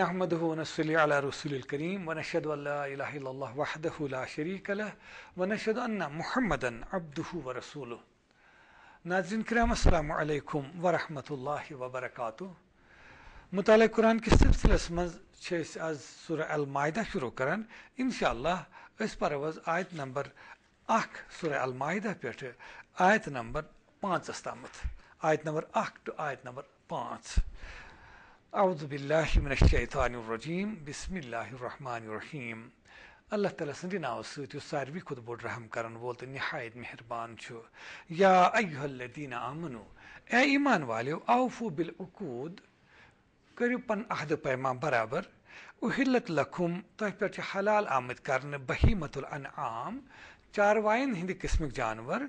نمنی علیہ رس الکیم اللہ محمد السلام علیکم ورحمۃ اللہ وبرکاتہ مطالعہ قرآن کس سلسلس مز آز سورہ المائدہ شروع کران انشاءاللہ کرانہ ارو آیت نمبر اخ سورہ المائدہ پہ آیت نمبر پانچس تامت آیت نمبر اخ ٹو آیت نمبر پانچ اعوذ باللہ من الشیطان الرجیم بسم اللہ الرحمن الرحیم اللہ تعالیٰ سد ناؤ ساروی کو بوڑ رحم کرن وول تو نہایت مہربان یا آمنو اے ایمان والیو اوفو بالعود کرو پن عہد پیما برابر اہلۃ لکھم تہ پلال آمد کر بحی مت النّ عام چاروائن ہند قسمک جانور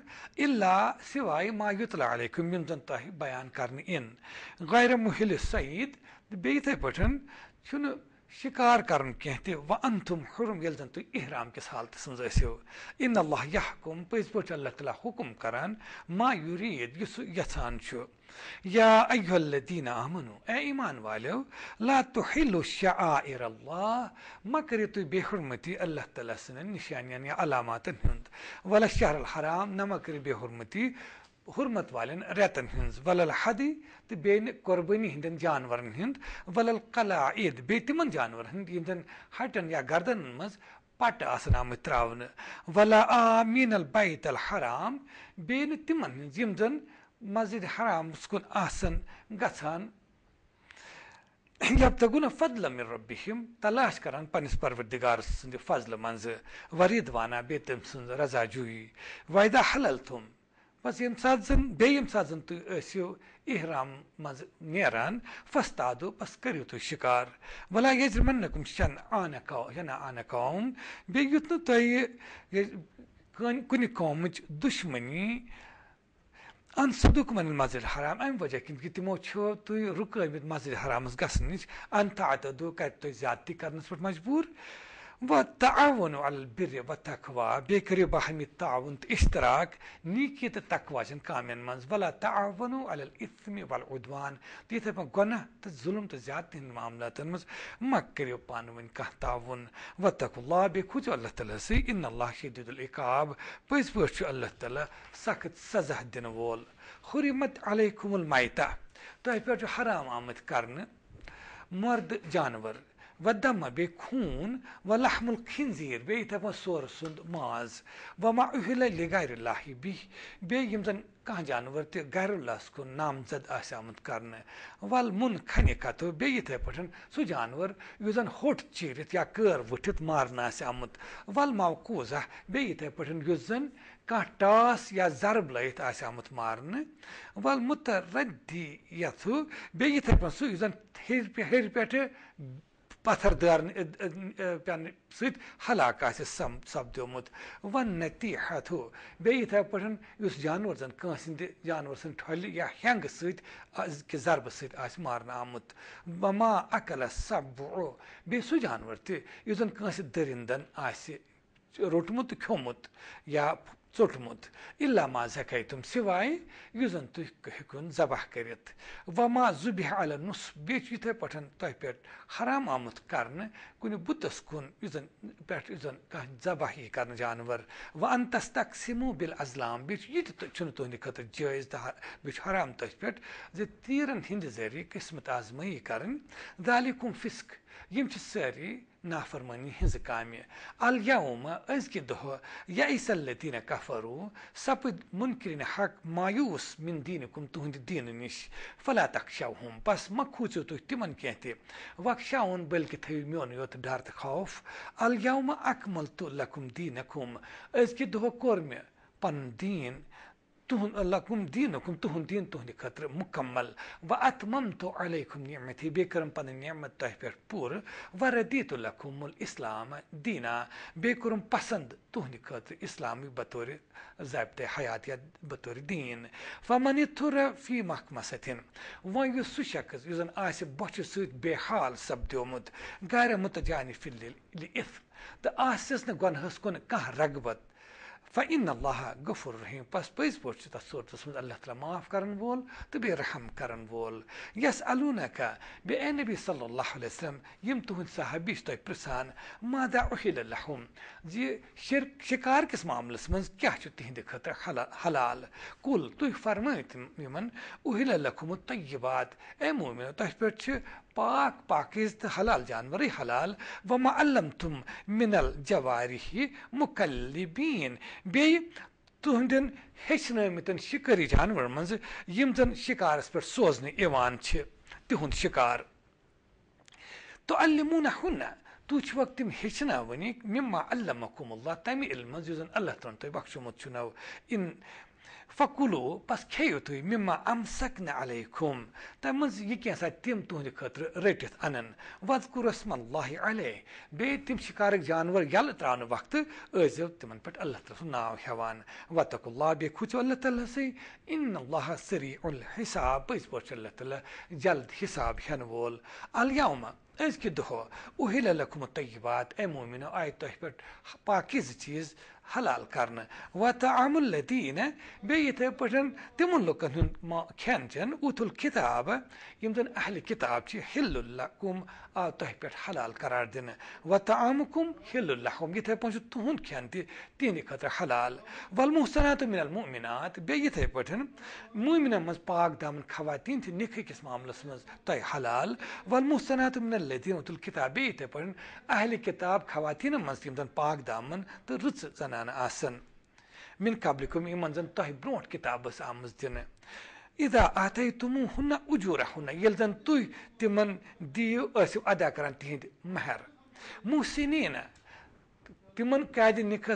اللہ سوائے مایوۃ الکم تہ بیان کرہل سعید تہٕ بیٚیہِ پٲٹھۍ چھُنہٕ شِکار کَرُن کینٛہہ تہِ وَ ییٚلہِ زَن تُہۍ احرام کِس حالتَس منٛز ٲسِو اِن اللہ پزی پی اللہ تعالیٰ حُکُم کَران ما یُریٖد یُس سُہ یَژھان چھُ یہ سو یساندینہ اے والیو لا تُہلو شاہ اللہ مہ کٔرِو تُہۍ بے حُرمتی اللہ تعالیٰ سٕنٛدٮ۪ن نِشانٮ۪ن یا علاماتَن ہُنٛد وَلہ شہر الحرام نہ مہ کٔرِو بے حُرمتی حرمت والن رتن ہن ولل حدی تو بین قربانی ہند ولل کلا عید بی جانور ہند ہٹن یا گردن مز پٹ آسن آمت تراؤن ولا آمین البیت الحرام بین تمن مین یم زن بیمد حرام کن آسن گھانگن فضل من مبہم تلاش کران پنس پروردگار سند فضل منز ورید وانا بیتم سند رزا جوی ویدہ حلل تھ بس یم ساتھ زن بیمہ سات زن تحو احرام من نان فست بس کرو تکار بلا یہ تۄہہِ کُنہِ قومٕچ دُشمٔنی دشمنی انسدو کم مذر حرام ام وجہ کن کہ تمو تھی رک مزر حرامس گسن اینتھاطد کر زیادتی پٮ۪ٹھ مجبوٗر والتعاون على البر والتقوى بكري بحم التعاون اشتراك نيكي التقوى جن كامن منز ولا تعاونوا على الإثم والعدوان دي تبا قنا تظلم تزياد تزيادة معاملات منز ما كريو بانوين كه تعاون واتقوا الله بكوجو الله سي إن الله شديد الإقاب بيس بوشو الله تلا ساكت سزح دنوول خرمت عليكم الميتة تاي طيب حرام آمد كارن مرد جانور و دم ما خون و لہم الخیر بیت پہ سور سند ماز و ما اہل گار بہت زن کان جانور تے گھر کن نامزد آمت کرکھ بیس جانور سانور اسن ہوٹ چیرت یا قر وٹھت مارنہ آمت واؤ كوزہ تھائی پن كہ ٹاس یا ضرب زرب لارن وتر دھو بیت پہ سی پھر پتھر درن پہ سب ہلاک آم سپدمت ون نتی ہے حتھو بیے اتھے پاس جانور جانور سند ٹھۄلہِ یا سۭتۍ کہِ ضربہٕ سۭتۍ آسہِ مارنہٕ آمُت ما عقل سب بیس سہ جانور دٔرِندَن آسہِ روٚٹمُت تہٕ کھیوٚمُت یا چوٹمت الاما ذقائ تم سوائے ین تھی ہن ذبح کر ما زبح اعلف بیچ پہ پرام آمت کرتس کن پن کہ ذبح ی کرنے جانور و انتس تقسیمو بال اضلام بی تہدے خطر جائز دہا بیام ترجیح پہ تیرن ہند ذریعہ قسمت آزمائی کرن دال کم فسق یہ ساری نافرمانی ہز کا الغما ازک دہ یا دین كفرو سپد منکرین حق مایوس من دین تہند دین نش فلا فلات بس مہ کھوچو تھی تمہ تہ بخشا بلکہ تیو مون یوتھ ڈر ت خوف الیوم اکمل تو لکم القم دینكم ازکہ دہ کو پن دین تہن اللہ کم دین کم تہن دین تہدین تہدر مکمل و اتمم ات ممتو علیہم نعت بیم پن نعمت تہ پہ پور و ردی تو الخم السلامہ دینا بیم پسند تہدر اسلامک بطور ضابطہ حیاتیہ بطور دین و منتی مخ مسد و سہ شخص بچے ست بے حال سپدوت گار متانس رغبت فإن الله غفور رحيم بس پٔزۍ پٲٹھۍ چھُ تَتھ صوٗرتَس منٛز اللہ تعالیٰ معاف کَرَن بول تہٕ رحم کَرَن بول يسألونك الوٗنکا بیٚیہِ صلى الله عليه وسلم یِم تُہٕنٛدۍ توي چھِ تۄہہِ پرٛژھان مادا اُہِل لحم شكار كس معامل کِس كيا منٛز تهند خطر حلال کُل توي فرمائت تِم أحيل اُہِل الطيبات اي مؤمن تحبت پاک پاکیز تے حلال جانور حلال وما علم تم من الجواری مکلبین بے تو ہم دن حیثنے میں تن شکری جانور منز یم دن شکار اس پر سوزنے شکار تو علمون حنہ تو چھ وقت تم حیثنہ ونی مما علمکم اللہ تامی علم منز یو دن اللہ تعالیٰ تو بخشو مت چھو نو ان فکلو بس کھیو تھی مما ام سکنہ علیہ تم یہ کیسا تم تہند خطر رٹھت انان و رسم اللہ علیہ بی تم شکارک جانور یل تران وقت ازو یس تمہ اللہ تعالی سن نا ہاں وط اللہ بے کھوز اللہ تعالی سی ان اللہ سری الحساب حساب پز پ اللہ تعالیٰ جلد حساب ہین وول الما از کل لکھو مو تھی وات امین آئی تہ ب حلال و تعامل لدین کر وطام الطینہ بہت اتھے پن تم لکن چیز اوت الخاب یا اہل کتاب کی ہل اللہ آ تہ پہ حلال قرار دن وطہ کم ہل اللہ تہند کہ خطر حلال ولمو سنات من المنات بیت پتن پاک دامن خواتین تکھ معاملس مہن حلال ولمو سنات من لطینہ اوت القاب پین اہل کتاب خواتین من پاک دامن تو رچ زیادہ آسن من قبلكم زن برو کتاب آم ادا تمہ اجورہ یل تھی تمہ دیو ادا کر تہند مہر تمن من موسی ویل قاد نکھ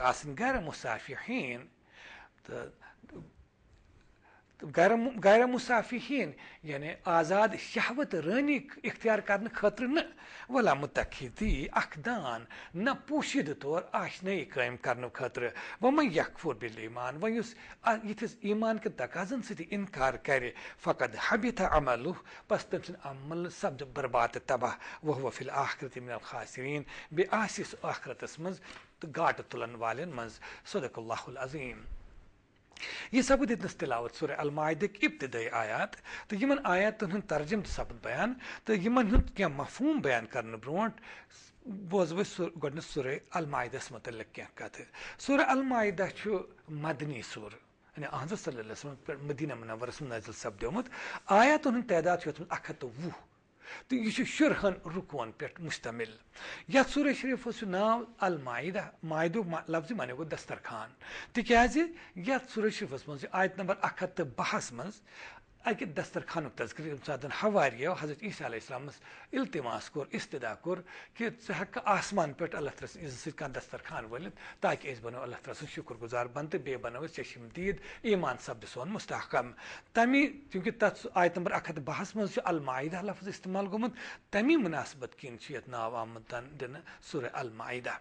آسن گر مسافیین غیر غیر غیرمسافیین یعنی آزاد شہوت رانی اختیار کرنے خاطر نہ ولا متحدی اخدان نہ پوشید طور آشنائی قائم کرنے خاطر وہ یکفر بل ایمان وس یھس ایمان کے تقاضن سے انکار کرے فقط حبیت عمل بس تم سن عمل سپد برباد تباہ وہ وفل من الخاسرین بے بیس آخرتس مز تلن والن وال صدق اللہ العظیم یہ سپد دتنس تلاوت سورہ المائدک ابتدائی آیات تو یمن آیاتن ترجم سپد بیان تو کی مفہوم بیان کرنا برو بوزو سر سورہ المائدس متعلق کیتھ سورہ المائدہ المادہ مدنی سور یعنی احمد صلی اللہ علیہ وسلم مدینہ منورس نزل سپدیمت آیاتن ہند تعداد یوتھ مجھے اکتو وہ تو یہ شرہن رکون پہ مشتمل یع سور شریفس ناو المایدہ ماید لفظ مانگو تِکیٛازِ یَتھ سورہ شریٖفَس منٛز چھِ آیت نمبر اَکھ ہَتھ تو بَہَس مز اکہ دسترخان تذکی یم سات حواری حضرت عیسیٰ علیہ السلام التما کور اصطاح کو ثق آسمان پہ اللہ تعالیٰ تعلس دسترخان ولتھ تاکہ اب بنو اللہ تعالیٰ سُن شکر گزار بند تو چشم چشمید ایمان سپدِ سون مستحکم تمی چونکہ نمبر اکھ اکت بہس مسج ال الماعیدہ لفظ استعمال گومت تمی مناسبت کن سے ناؤ آمد سور الماعدہ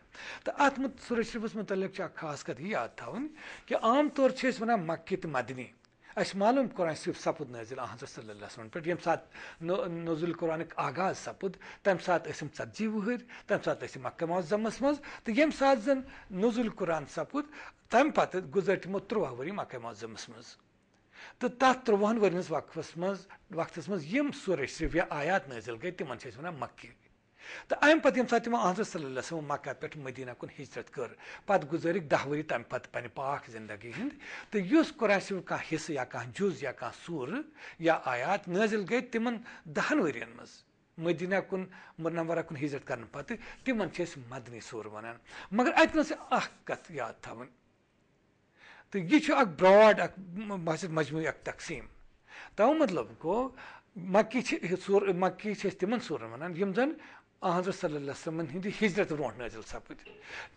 اتر شروف متعلق خاص کت یہ یاد تا کہ عام طور واقع مکہ تدنی اِس معلوم قرآن صرف سپود نزل احمد وسلم پہ یم سات نزول قرآن آغاز سپد تمہ سات ثتی وم سات مکہ ماسمس منت سات زن نز قرآن سپد تمہیں پہ گزر تمو تروہ وری مکہ ماذمس مز تروہن ورس وقف مس وقت سورہ صرف یا آیات نزل گئی تمہیں مکئی تو امہ پتہ یم سات حضرت صلی اللہ علیہ وسلم مکہ پہ مدینہ کن ہجرت کر پتہ گزارک دہ وری تمہ پتہ پنہ پاک زندگی ہند تو اس قرآن کھانا حصہ یا کھانا جز یا کھانا سور یا آیات نازل گئی تمن دہن ورین مز مدینہ کن منورہ کن ہجرت کرنے پتہ تمن مدنی سور ونان مگر اتنا سے اخ کت یاد تھون تو یہ اک براڈ اک مجموعی اک تقسیم تو مطلب گو مکی سور مکی تمن سورن ونان یم زن احضرت صلی اللہ حجرت برو نل سپد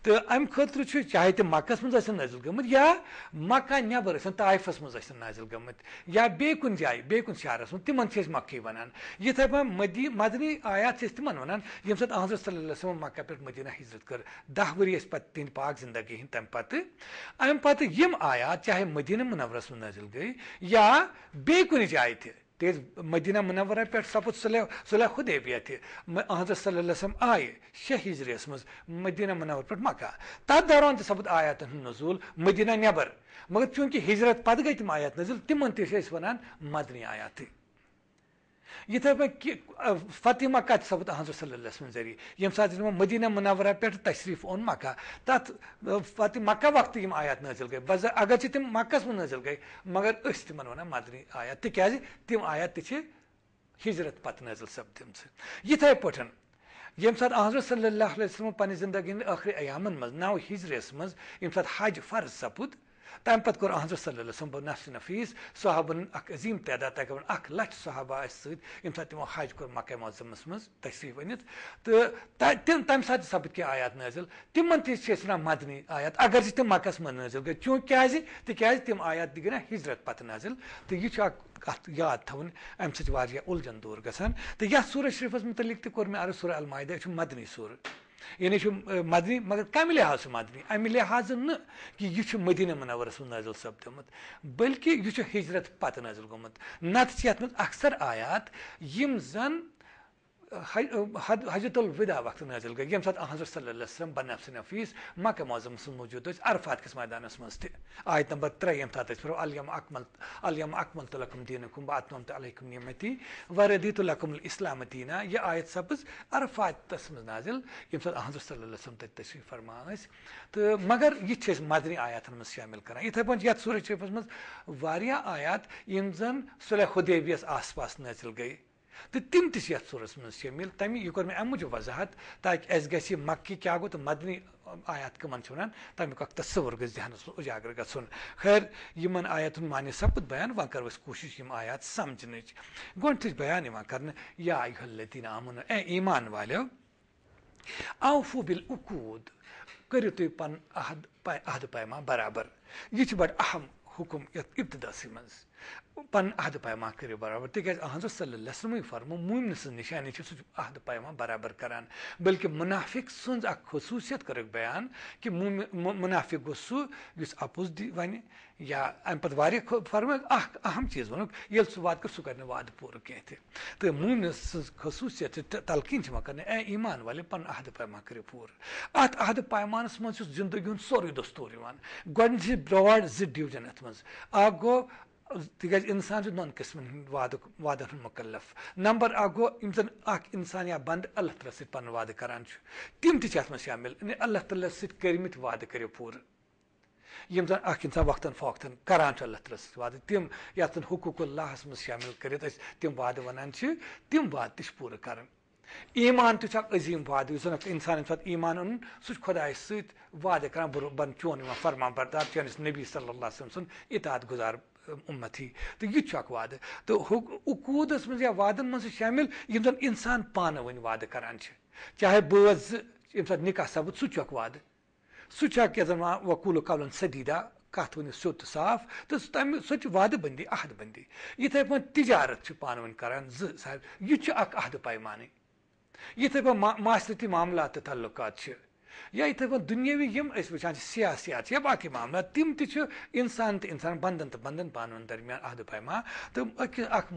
تو ام چھُ چاہے تمہ مکس ٲسِن نزل گمت یا مکہ ٲسِن یسن منٛز ٲسِن نزل گمت یا بی شہرس من ونان مکئی وان مدی مدنی آیا تم و حضرت وسلم مکہ پہ مدینہ ہجرت کر دہ وری پہ تند پاک زندگی ہند تمہ پہ یِم آیات چاہے مدینہ منورس منزل گئی یا بی تیز مدینہ منورہ پہ سپد صلی تھی حضرت صلی اللہ علیہ آئی شہریس مز مدینہ منور پہ مکہ تر دوران تبد آیاتن نزول مدینہ نبر مگر چونکہ ہجرت پتہ گئی تم آیات نزول ونان مدنی آیات یہ فح مکت سپت حضرت صلی اللہ علیہ وسلم سم سات مدینہ منورہ پہ تشریف اون مکہ تک فتح مکہ وقت آیات نظل گئی بذ اگر تم مکس من نزل گے مگر ارس تمہ مدنی آیات تک تم آیا تھی ہجرت پتہ نزل سپدمت اتھے پیمات حضرت صلی اللہ علیہ وسلم پنہ زندگی غخری عیامن مز نو ہجرس من سات حج فرض سپد تمہ احمد صلی اللہ سب نش نفیس صحاببن القیم تعداد تقریباً اخ ص صحابہ ستم سات تمو حج مکہ موذمس منتف اینت تو تمہیں عیات نزل تمہ مدنی آیات اگر تم مکس منزل گئی چونکہ تک تم آیات گئی نا حجرت پتہ نازل تو یہ یاد تا سارجن دور گا سورہ شریف متعلق تک کر سر المایدہ مدنی سور یعنی مدنی مگر کم لحاظ سے مدری امہ لحاظ ندینہ منورس من نظر سپدمت بلکہ یہ حجرت پتہ نظر گومت آیات آیاات زن حجت الوداع وقت نازل گئی یم یمس حضرت وسم بنا سن نفیس مکہ معظم سن موجود اس عرفات کس میدان میدانس من تعت نمبر 3 یم اس پر الیم اکمل علیہم اکم الم اکم الحمدین اطمۃۃم نمتی وردیۃ لکم الاسلام دینا یہ آیت سبز عرفات تس مز نازل یم سات حضرت صم تشریف فرما اس تو مگر یہ چھ مدنی آیاتن من شامل یت کرتھ پورہ شرفس مزہ آیات زن صلی خدیبیس آس پاس نازل گئی تو تم تس منٛز شٲمِل سے یہِ یہ مےٚ اَمہِ موجود وضاحت تاکہ اس مکی کیا تہٕ مدنی آیات تَمیُک اَکھ تصور گھس ذہنس منٛز اجاگر گھن خیر ان آیت معنی سَپُد بیان یِم آیات بیان یِوان کَرنہٕ یا یہِ امن آمُن اے ایمان بِل آوفوب کٔرِو تُہۍ پَنُن عہد پیما برابر یہ بڑ اہم اَہم حُکُم ابتدا سی منٛز پہد پیما کر برابر تک احمد صلہ فرم موین سن نشانی سہد پیما برابر کرنا بلکہ منافق سن اخوصیت کھان کہ منافق گے اس ویم فرمایا اہم چیز واد ساد پور کی مہم سن خصوصیت تلقین کر ایمان وال پند پیما کرد پیمانہ مجھے زندگی سوری دستور زٕ ڈِوجَن اَتھ منٛز اَکھ گوٚو اِنسان چھُ دۄن قٕسمَن ہٕنٛدۍ وادُک وادَن ہُنٛد مُکلف نمبر اَکھ اَکھ گوٚو یِم زَن اِنسان یا اند اللہ تعالیٰ سۭتۍ پَنُن وعدٕ کَران چھُ تِم تہِ چھِ اَتھ منٛز شامِل یعنی اللہ تعالیٰ سۭتۍ کٔرمٕتۍ وعدٕ کٔرِو پوٗرٕ یِم زَن اَکھ اِنسان پور انس کَران چھُ اللہ تعالیٰ سۭتۍ وعدٕ وعدٕ وعدٕ تِم تِم تِم یَتھ زَن حقوٗق اللہَس منٛز کٔرِتھ أسۍ وَنان چھِ تہِ چھِ پوٗرٕ یا ایٖمان تہِ چھُ کر عظیٖم و یُس زَن ت اِنسان ییٚمہِ ساتہٕ ایٖمان انسان سُہ چھُ خۄدایَس سۭتۍ وع كر بہٕ بن چون یِوان فرمان بردار چٲنِس نبی صلی اللہ علیہ وسلم سُنٛد اِطاعت گُزار اُمتھی تو یہ تک وعدہ تو عقودس حقوط یا وعدن مزے شامل یم زن انسان پانے ورن وعدہ کران چاہے یم سات نکاح سبد سک وعد سک زن وقول و قالون صدیدہ کھات ورس س صاف تو تم س وعہ بندی عہد بندی تھائی پہن تجارت سے پانی وران زب یہ عہد پائی مانت پہ معاشرتی معاملات تعلقات یا پٲٹھۍ دُنیٲوی یِم أسۍ وٕچھان چھِ سیاسیات یا باقٕے معاملات تِم تہِ چھِ اِنسان تہٕ اِنسان انسان تہٕ تو پانہٕ ؤنۍ درمیان عہدٕ پیما تہٕ أکِس اَکھ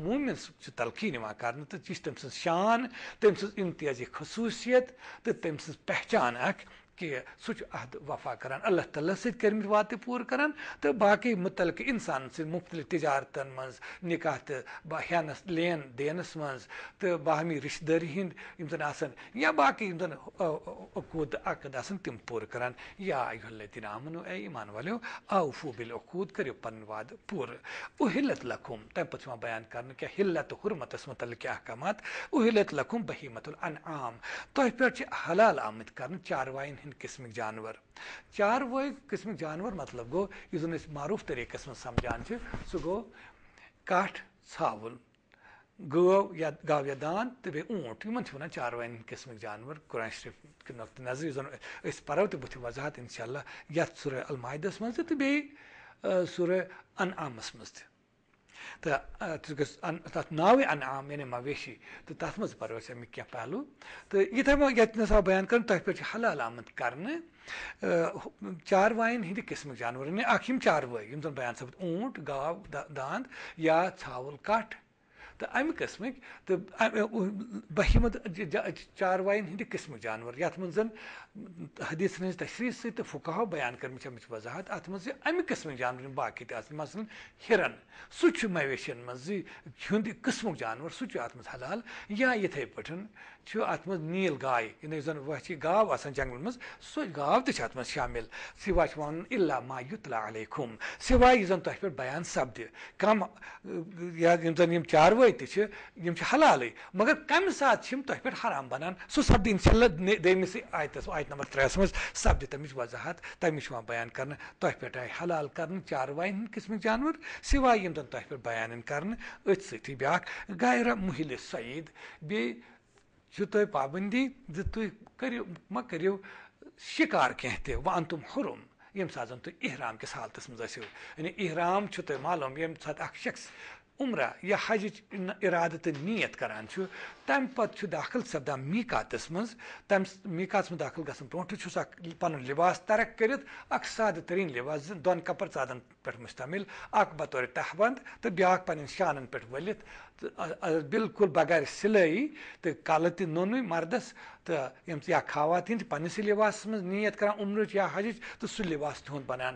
چھِ تلقیٖن یِوان تہٕ یہِ چھِ تٔمۍ سٕنٛز شان تٔمۍ سٕنٛز سمتیازی خصوٗصیت تہٕ تٔمۍ سٕنٛز پہچان اَکھ کہ عہد وفا کران اللہ تعالیٰ پوٗرٕ کران تہٕ پور كر باقی سۭتۍ انسان تِجارتن تجارتن نِکاح تہٕ ہینس لین دینس تہٕ باہمی رشتہ داری ہند باقی پوٗرٕ کران یا یُہلتِن تم پور ایمان والیو امن و عقوٗد کٔرِو آفوب القوط پوٗرٕ پن وعد پور اہلت چھُ یِوان بیان کرنہٕ کیٛاہ حلت و حرمت متعلق احکامات اہلت لكھوم بہیٖمت العام تۄہہِ تہ چھِ حلال آمت کرنہٕ چاروائن قسمک جانور چار وہ قسمک جانور مطلب گو یہ اس معروف طریقہ قسم سمجھان سہ گٹ ساول گو یا گاو یا دان تو اونٹ ان چاروائن قسمک جانور قرآن شریف کے نقطہ نظر پرو تو بت وضاحت انشاء اللہ یہ المائدس مزہ سورہ انعام مز تے تہٕ تَتھ ناوٕے انعام یعنی مویشی تہٕ تَتھ منٛز پَرو أسۍ اَمِکۍ کینٛہہ پہلوٗ تہٕ یِتھَے پٲٹھۍ ییٚتہِ نَسا آو بیان کَرُن تۄہہِ پٮ۪ٹھ چھِ حلال آمُت کَرنہٕ چاروایَن ہِنٛدِ قٕسمٕکۍ جانوَر یعنی اَکھ یِم چاروٲے یِم زَن بیان سَپُد اوٗنٛٹ گاو دانٛد یا ژھاوُل کَٹھ تہٕ اَمہِ قٕسمٕکۍ تہٕ بہیمہٕ چاروایَن ہِنٛدِ قٕسمٕکۍ جانوَر یَتھ منٛز زَن حدیث تشریح سکاؤ بیان کرمچ وضاحت اتم امک قسمک جانور باقی تک مثلاً ہرن سویشن مند قسمک جانور سات مز حلال یا اتھے پاس مز نیل گائے یعنی گوان جنگل من ساو تش مزل سوا کے وان المایۃ الحمد سوائے تہوان سپد کم چارو تم حلال مگر کم ساتھ تک حرام بنان سل دے آس آیت نمبر ترس منٛز سپد تَمِچ وضاحت یِوان بیان کر تہ آئی حلال کر چاروائن قسمک جانور سوائے سۭتی بیٛاکھ باقاع مُہلہِ سعید شِکار شکار کی وَن او تم حرم ساتہٕ سات تُہۍ احرام کس حالت یعنی احرام تۄہہِ معلوم یم سات اَکھ شخص عمرہ یا حجچ ارادہ تو نیت کران تم پتہ داخل سپدان میکاتس مز تم میکاتس من داخل گھن بروٹ چھ پن لباس ترک کرت اک سادہ ترین لباس دون کپر پہ مشتمل اک بطور تہبند تو بیاا پن شان پہ ولت بالکل بغیر سلائی تو کل تون مردس تو یم یا خواتین پنس لباس من نیت کران عمرچ یا حجچ تو سہ لباس عمر بنان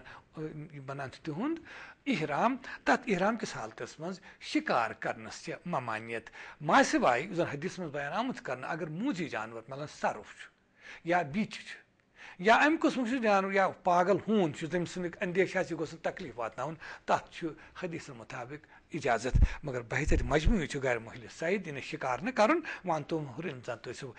بنان تہد احرام تت احرام کس حالت مز شکار کرنس کرنا ممانیت ماسہ وائی زن حدیث بیان آمت اگر موجی جانور یا بیچ یا ام قسم جانور یا پاگل ہون تم اندیشہ یہ گھن تکلیف وات تک حدیث مطابق اجازت مگر بحث مجموعی گھر مہلوس سعید ان یعنی شکار نا تیو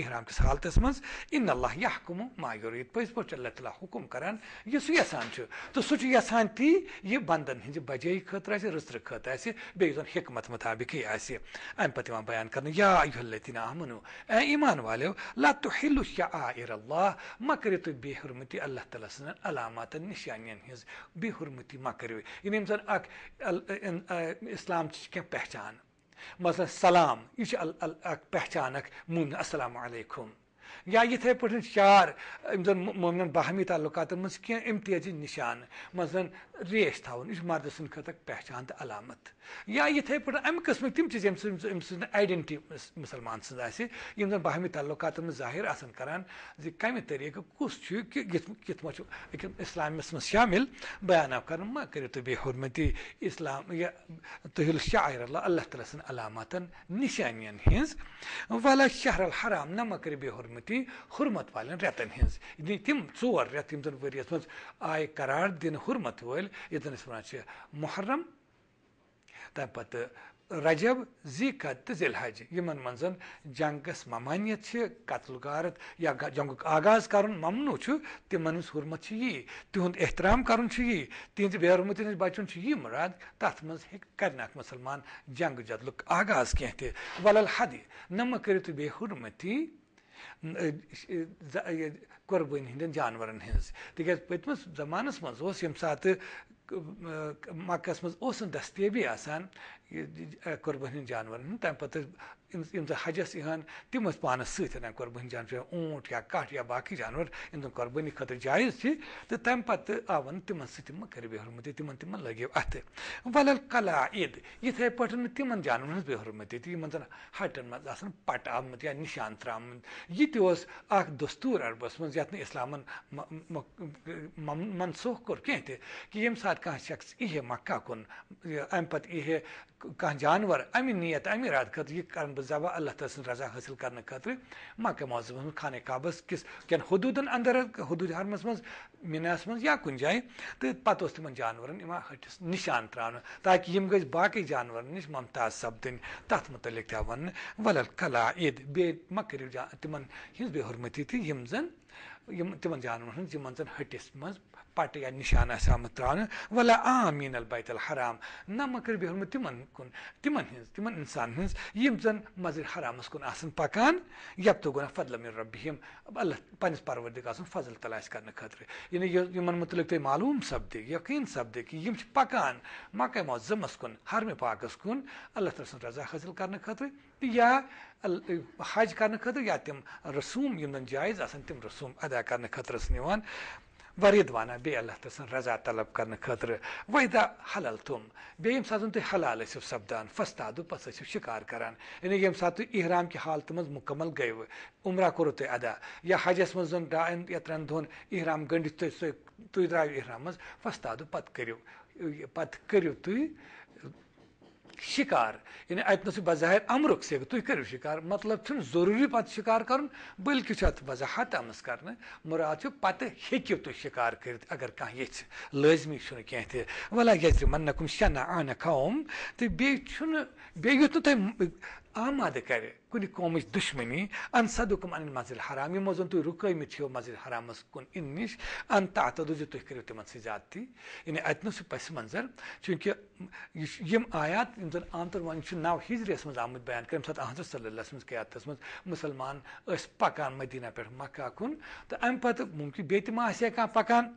احرام کس حالتس من ان اللہ یا حکم ما یرید پز پہ اللہ تعالیٰ حکم کران یہ سو یسان تو سو یسان تھی یہ بندن ہند بجائی خطر آس رسر خطر آس بیس حکمت مطابق آس ام پتہ بیان کرنا یا ایوہ آمنو اے ایمان والیو لا تحلو یا آر اللہ مکر تو بے حرمتی اللہ تعالیٰ سن علامات نشانین ہز بے حرمتی مکر یعنی اک اسلام کی پہچان مثلا سلام یہ پہچانک مومن السلام علیکم یا یتھے پٲٹھۍ انہیں مومنن باہمی تعلقاتن کینٛہہ ممتی نشان مذہب ریش تھونی یہ مرد سطح پہچان تو علامت یا اتھے پم قسمک تم چیز یم سیڈینٹی مسلمان زن باہمی تعلقات میں ظاہر آر زمہ طریقہ کس کت ما اسلامس من شامل بیان آر مو تب بے حرمتی اسلام یا تہل شاعر اللہ اللہ تعالیٰ سن علامات نشان ولا شہر الحرام ن مہو بے حرمتی حرمت والن رتن ہی یعنی تم ٹور رتن ورس مز آئے قرار دن حرمت ول وانحرم تمہ رجب زی زیکت ذی الحج یون جنگس ممانیت قتل غارت یا جنگ آغاز ممنوع کرمنو تمہ حرمت یہی تہد احترام کری تہذی مت نش بچن یہ مراد تک منہ کرسلمان جنگ جدل آغاز کی بل الحدی نو تی حرمتی جانوَرَن تِکیٛازِ پٔتمِس زَمانَس منٛز اوس ییٚمہِ ساتہٕ مَکَس منٛز اوس نہٕ سات آسان قۄربٲنی دستی جانوَرَن ہُنٛد تَمہِ پَتہٕ ٲسۍ یِم زَن حجَس یِہَن تِم ٲسۍ پانَس سۭتۍ اَنان قۄربٲنی جانور یا اوٗنٛٹ یا کَٹھ یا باقٕے جانور یِم زَن قۄربٲنی خٲطرٕ جایز چھِ تہٕ تَمہِ پَتہٕ آوَن تِمَن سۭتۍ تِم کَرِ بےٚحرمتی تِمَن تِمَن لَگیو اَتھٕ وَلَل کَلا عید یِتھَے پٲٹھۍ نہٕ تِمَن جاناوَارَن ہٕنٛز بےٚحرمتی تہِ یِمَن زَن ہَٹَن منٛز آسان پَٹہٕ آمٕتۍ یا نِشان ترٛامُت یہِ تہِ اوس اَکھ دستوٗر عربَس منٛز یَتھ نہٕ اِسلامَن منسوٗخ کوٚر کینٛہہ تہِ کہِ ییٚمہِ ساتہٕ کانٛہہ شخص یی ہے مَکہ کُن اَمہِ پَتہٕ یی ہے کانٛہہ جاناوار اَمہِ نیت اَمہِ رات خٲطرٕ یہِ کَرٕ بہٕ نٮ۪بہٕ ذبح اللہ تعالیٰ سٕنٛز رضا حٲصِل کرنہٕ خٲطرٕ مکہ معظمس منٛز خانہ کعبس کِس کٮ۪ن حدوٗدن انٛدر حدوٗد حرمس منٛز منہس منٛز یا کُنہِ جایہِ تہٕ پَتہٕ اوس پہ اس یِوان ۂٹِس نِشان تراو تاکہِ یِم گٔژھۍ باقٕے جانور نِش ممتاز سپدن تر متعلق بے حرمٔتی تہِ یِم زَن یِم ہزمتی تھی ہٕنٛز تم زَن ۂٹِس منٛز پَٹہٕ یا نِشان آسہِ نشان ترا وام مینل البیت الحرام نہ مہ کٔرِو بے نیو بہر من تم ہز تم انسان ھن جن مضر حرامس کن آکان یابت نا فضلہ می یِم اللہ پنس پوروردہ سُنٛد فضل تلاش کرنے خٲطرٕ یعنی یمن متعلق تھی معلوم سپدہ یقین سپد کہ یم پکان مکہ معظمس کن حرم پاکس کن اللہ تعالی سن رضا حاصل کرنے خاطر یا حج کرنے خاطر یا تم رسوم یا جائز آن تم رسوم ادا کرنے خاطر نوان ورد وانہ بہ اللہ تند رضا طلب کرنے خطرہ واحدہ حلل تم بھیم سات تم حلال ثستو سپدان فستادو پسو شکار کرانے یم سات تھی احرام کالت من مکمل گیو عمرہ کور تدایا حجس من ڈائن یا ترن دہن احرام گنڈت تی دحرام فستادو پتہ کرو پتہ کرو تی شکار یعنی اتنس بظاہر امرک سیک تھی کرو شکار مطلب چھ ضروری پتہ شکار کرن بلکہ ات وضاحت آمس کرنا مراد پتہ ہیکو تھی شکار کرت اگر یھ لازمی کھین تہ ولا یزر منکم چیلہ من قوم تو بیچ نک آمد کر قومی دشمنی امسد منزل حرام زن تک رک مسل حرامس کن ان نش ان تک تمہ سیاتی یعنی اتنا پس منظر چونکہ یہ آیات زن عام طور ہی یس من آمت بیان کریں احمد صلی اللہ مست مس مسلمان مدینہ پکہ کن تو ام پہ ممکن ما پکان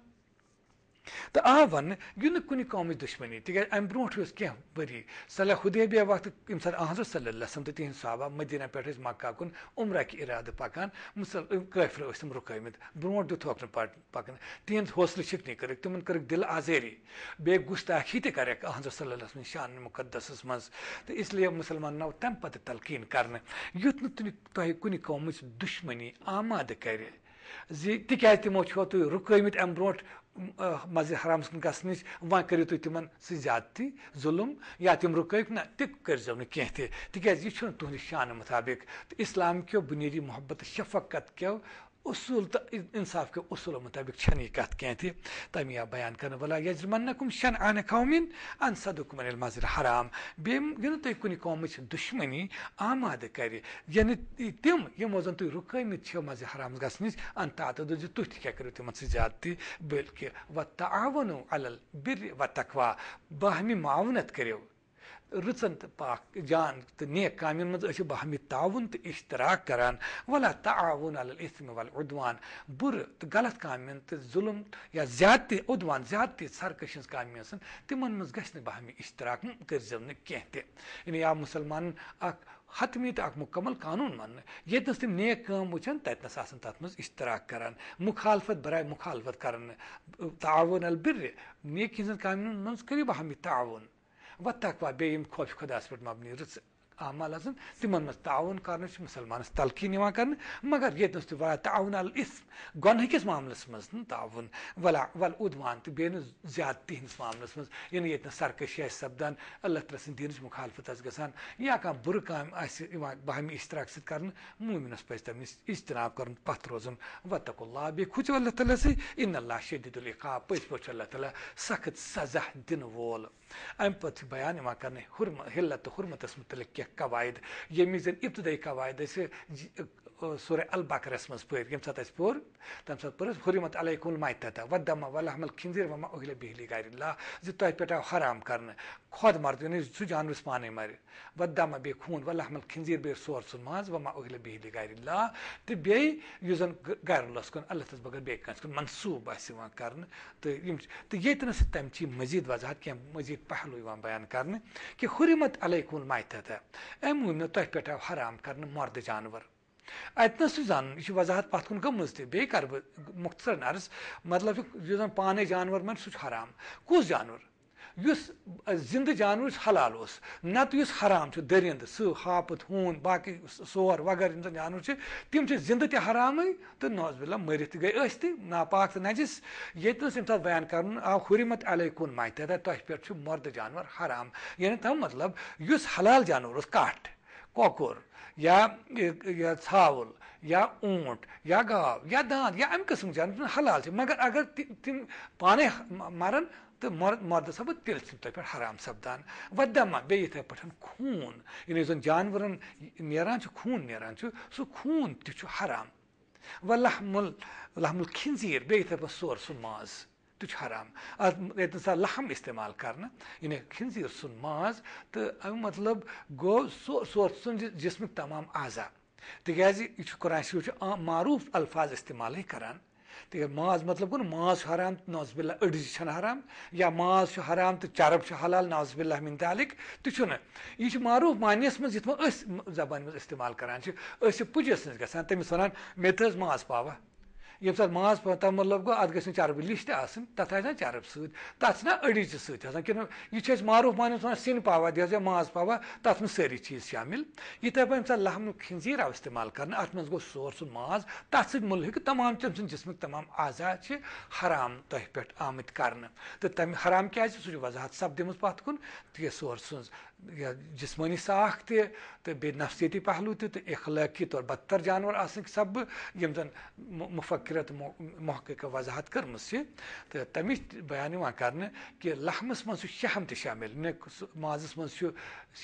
تہٕ آو وَننہٕ یہِ نہٕ کُنہِ قومٕچ دُشمٔنی اَمہِ برونٛٹھ ون کینٛہہ ؤری دشمنی تیز وقتہٕ ییٚمہِ ساتہٕ وری صلی اللہ تہٕ صحابہ مدیٖنہ پٮ۪ٹھ ٲسۍ حدیبہ وقت یم سات حصہ تو تہذہ مدینہ پہ مکہ کن عمرہ ارادہ پکان قسم رکن دتہ پکن کٔرٕکھ حصل شکنی کر دل آذری بی گاخی تریک حضرت صحیح شان مُقدسَس منٛز مقدسس منت لیے تُہۍ تۄہہِ کُنہِ قومٕچ دُشمٔنی آمادٕ کَرِ زِ کر تِمو تموا تُہۍ رُکٲومٕتۍ اَمہِ برونٛٹھ مزہ حرام سم گس نش و تھی تمہن زیادتی ظلم یا تم رک نہ تک یہ نکل شانہ مطابق کیو بنیادی محبت شفقت کیو اصول تو انصاف کصولوں مطابق کت تھی تمہیا بیان کر بلہ یز منقم شہ آان این سد المزر حرام بیم یہ تھی کن قوم دشمنی آماد کر یعنی تم یمو زن تھی رک مضر حرام گھنس ان تا تو دہیو تمہ سی بلکہ واونو البر و تقوا باہمی معاونت کرو رٕژن تہٕ پاک جان تہٕ نیک کامٮ۪ن منٛز أسۍ چھِ بہمہِ تعاوُن تہٕ اِشتراک کَران وَلا تعاوُن الاِثم وَل اُدوان بُرٕ تہٕ غلط کامٮ۪ن تہٕ ظُلم یا زیادٕ تہِ اُدوان زیادٕ تہِ سرکٔش ہِنٛز کامہِ ٲسٕن تِمَن منٛز گژھِ نہٕ بہمہِ اِشتراک کٔرۍزیو نہٕ کینٛہہ تہِ یعنی یا مُسلمانَن اَکھ حتمی تہٕ اَکھ مُکمل قانوٗن وَننہٕ ییٚتِنَس تِم نیک کٲم وٕچھَن تَتِنَس آسَن تَتھ منٛز اِشتراک کَران مُخالفت برایہِ مُخالفت کَرنہٕ تعاوُن البِرِ نیکی ہِنٛزَن کامٮ۪ن منٛز کٔرِو بہمہِ تعاوُن واتقوا به این کافی که دست برد مبنی اعمال تمن مز تعاون کر مسلمانس تلقین کر تعاً اس گنہکس معاملس مز تعاون ولا ول ادوان تو تیس زیادہ تہس معامل من یعنی یہ سرکشی سپدان اللہ تعالیٰ سن دین مخالفت آس گیا کُر کم آہ باہمی اشتراک سر کر مومنس پہ تمہر اجتناب کر پت روز وطق اللہ خود اللہ تعالیٰ ان اللہ شدید القاع پت پیش اللہ تعالیٰ سخت سزا دن وول بیان امہ پیانہ حلت حرمتس متعلق کی قواعد میزن ابتدائی قواعد سور البکرس مز پیم سات او تمہیں پور ہورمت اللہ کن مائیتہ ودما ولحم خنیر وما اہل بہلی گاری لا زہ پٹا حرام کرن خود مرد یعنی زانورس پانے مار ود ما بے خون ولحم الحمل خنیر سور سن ماز وما اہل بہلی گری لا تو بیس گرولس کن الطر تم چی مزید وضاحت کی مزید پہلو یوان بیان کرمت علیہ کون مائی تتہ امو تہ پیٹ آؤ حام كرنے مرد جانور اتنس سے زان یہ وضاحت پت کن کر مختصر عرض مطلب پانے جانور من س حرام کس جانور اس زند جانور حلال اس حرام حام درند سہ ہاپت ہون باقی سور وغیرہ جانور تم زند حرام تو نوز بلہ مریت گئی اے ناپاک نچس یہ ساتھ بیان آو آرمت علیہ کن مت تہوار مرد جانور حرام یعنی تم مطلب اس حلال جانور اس کٹھ کور یا یا ژھاوُل یا اونٹ یا گاو یا داند جانور حلال چھِ مگر اگر تم پانے مران تو مر مرد سب تۄہہِ پٮ۪ٹھ حرام سَپدان وَدَما بیٚیہِ یِتھَے پٲٹھۍ خوٗن یعنی زَن جانوَرَن نیران چھُ خوٗن نیران چھُ سُہ خوٗن تہِ چھُ حرام وَ لحمُل لحمُل کھِنزیٖر بیٚیہِ یِتھَے پٲٹھۍ سورٕ سُہ ماز حرام س حام لحم استعمال کرنا یعنی سن ما تو مطلب گو سک تمام عضا تاز قرآن سو معروف الفاظ استعمال ماز مطلب گوز حرام ناسب اللہ اڑز ہے حرام یا ماز حرام تو چرب حلال ناصب اللہ متعلق تو یہ معروف معنیس منتھ زبان استعمال کرجس نش گا مت ماز پاوا ییٚمہِ ساتہٕ ماز تَمہِ مطلب گوٚو اَتھ گژھِ نہٕ چربہِ لِش تہِ آسٕنۍ یم سات ما تمبل گو اتنی چرب لش سۭتۍ آسان کِنہٕ یہِ چھِ أسۍ معروٗف معنیوس وَنان سِنۍ پاوا یا ماز پاوا تَتھ منٛز سٲری چیٖز سی یِتھَے پٲٹھۍ ییٚمہِ ساتہٕ لَہمُک ونزیر آو کَرنہٕ اَتھ منٛز گوٚو سور سُنٛد ماز تَتھ تس ستھک تمام تم سسمک تمام چھِ حرام تۄہہِ پٮ۪ٹھ آمٕتۍ کَرنہٕ تہٕ تَمہِ حرام کیٛازِ سُہ چھُ وضاحت سَپدِمٕژ پَتھ کُن تہِ سور سٕنٛز جسمانی ساخ تہ تو بے نفسیتی پہلو تہ تو اخلاقی طور بدتر جانور آ سب یم زن مفکرت محقق وضاحت کرم سے تو تمہ بیان کرنے کہ لحمس مز شہم تہ شامل ماضس مز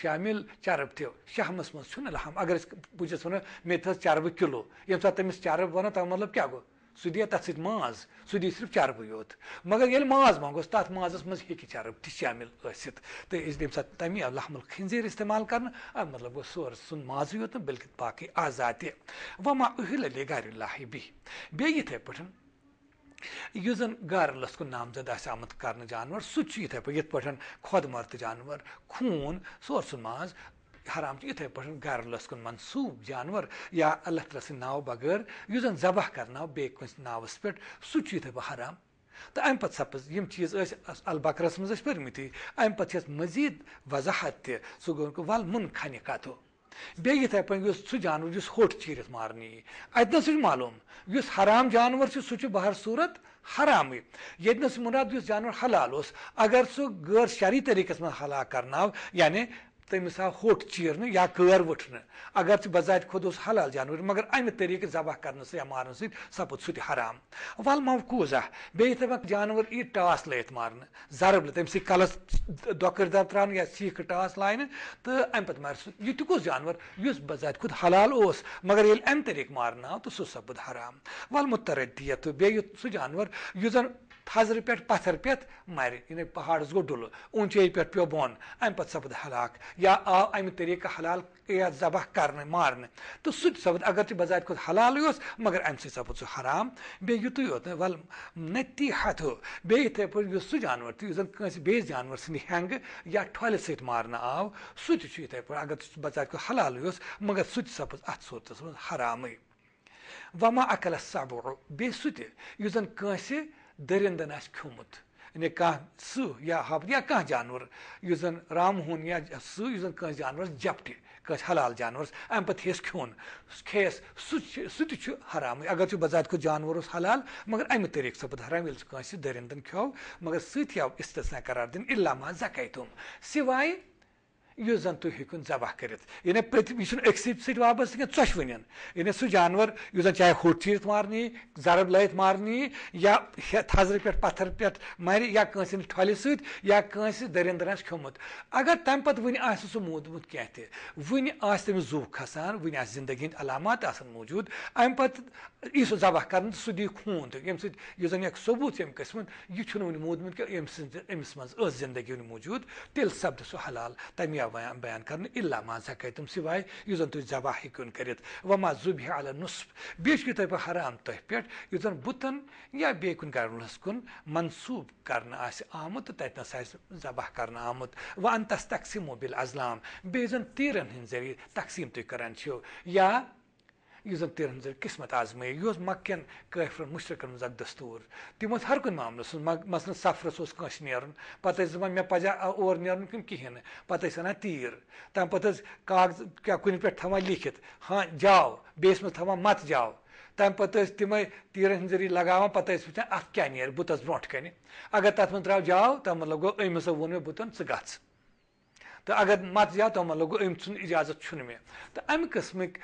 شامل چرب تہ شہمس مزہ لحم اگر پوچھ وے تھی چرب کلو یم سات تمس چرب ونو تمہ مطلب کیا گو ماز سا سی صرف یوت مگر چربی یوتر ماض منگوس تک ماذس منک چرب تامل غست تو اس دمی اللہ الخیر استعمال کرا بلکہ باقی آزاد تا اہل الر اللہ پٲٹھۍ یُس زَن گرلس کھن نامزد آسہِ آمد کر جانور سب پہن مرت جانور خون سور ماز حرام پس کن منصوب جانور یا اللہ تعالی سو بغیر زن ذبح کرنا بیس ناوس پہ ستھ حرام تو امہ سپزم چیز البرس مزے پھر مت مزید وضاحت تہ سک ونکھن کتو بیت پہ سو جانور ہوٹ چیرت مارن اتنا س معلوم اس حرام جانور سحر صورت حرام یدنس منعبہ جانور حلال اس اگر سر غر شرعی طریقہ مز حلال کرنا یعنی تمس آو ہوٹ چیرنے یا کر وٹنے اگر بذات خود اس حلال جانور مگر امہ طریقہ ذبح کرنے سے یا مارن سی سپد سہ حرام ول موقوزہ بیس وقت جانور یہ ٹاس لیت مارن ضرب تم سی کلس دکر در تران یا سیخ ٹاس لائن تو امہ پتہ مار سہ یہ تہ جانور اس بذات خود حلال اس مگر یل امہ طریقہ مارن آو تو سہ سپد حرام ول متردیت بیس سُہ جانور یُس زن تھزرٕ پٮ۪ٹھ پتھر پہ مرِ یعنی پہاڑس گوٚو ڈُلہٕ گو پٮ۪ٹھ پیوٚو بۄن امہِ پتہٕ سپُد ہلاک یا آو امہِ طٔریٖقہٕ حلال یا ذبح کرنہٕ مارنہٕ کر مارن تو سپد اگر کھۄتہٕ حلالٕے اوس مگر امہِ سۭتۍ سپُد سُہ حرام بیٚیہِ یُتُے یوت نہٕ ول ہتھو بیٚیہِ ہت پٲٹھۍ یُس سُہ جانور تہِ یُس زن کٲنٛسہِ بیٚیِس جانور سٕنٛدِ ہینگ یا ٹھۄلہِ سۭتۍ مارنہٕ آو سُہ تہِ چھُ آؤ پٲٹھۍ اگر سُہ کھۄتہٕ حلالٕے اوس مگر سُہ تہِ سپد اتھ صوٗرتس منٛز حرامٕے وما عقلس صبر بیٚیہِ سُہ تہِ یُس زن کٲنٛسہِ آسہِ آس یعنی سہ ہپ یا کانٛہہ جانور اس زن رام یا جانوَرَس جانور کٲنٛسہِ حلال چھُ سُہ تہِ چھُ حرامٕے اگر بَزاد بذات جانوَر جانور حلال مگر اَمہِ طٔریٖقہٕ پہلے حرام سُہ تہِ آو اِستثنا قرار دن الامہ زَکَے تم سوائے زن ذبح تبحت یعنی پتہ اقس وابستہ کی سو جانور زن چاہے ہوٹ چیرت مارنی یی یا تزر پہ پتھر پہ یاس ٹھلے ستیات یا سہ دریندر آس کم اگر تمہیں ون آ سم مودمت کی ون آو کھسان ون زندگی ہند علامات آوجود امت یُس ذبح دی خوٗن تہِ ییٚمہِ سۭتۍ ثبوٗت یہ یہِ چھُنہٕ وٕنہِ موٗدمُت کہِ أمۍ ستھ أمِس منٛز ٲس مودمت امس موٗجوٗد تیٚلہِ تل سُہ حلال تَمہِ تمیا بیان کر اللہ تِم سِواے یُس وائی تُہۍ ذبح ہوں کرت و ما ظبیا نصف بیشو حرام تۄہہِ پٮ۪ٹھ یُس زن بتن یا بیٚیہِ کُنہِ کُن بیس کن منصوب کرمت آسہِ ذبح آمُت کر آمت و اقسیم و بل اضلام بی ذٔریعہِ تقسیٖم تُہۍ تقسیم چھِو یا یہ زن تیر ذریعہ قسمت آزم یہ مکین مکن مشرقن مقدور ہر ہرک معاملے سم مثلاً سفرس نیر پزا اور اوور کن کہین پتہ اینا تیر کیا کن پہ لکھت ہاں جاؤ بیس مس مت جاؤ تمہ تم تیرن ذریعہ لگا کیا نیر بتس برو کن اگر تر من داؤ جاؤ تم مطلب گو اما وے بھ تو اگر مت زیا تو لوگ ام سن اجازت چھن میں تو ام قسمک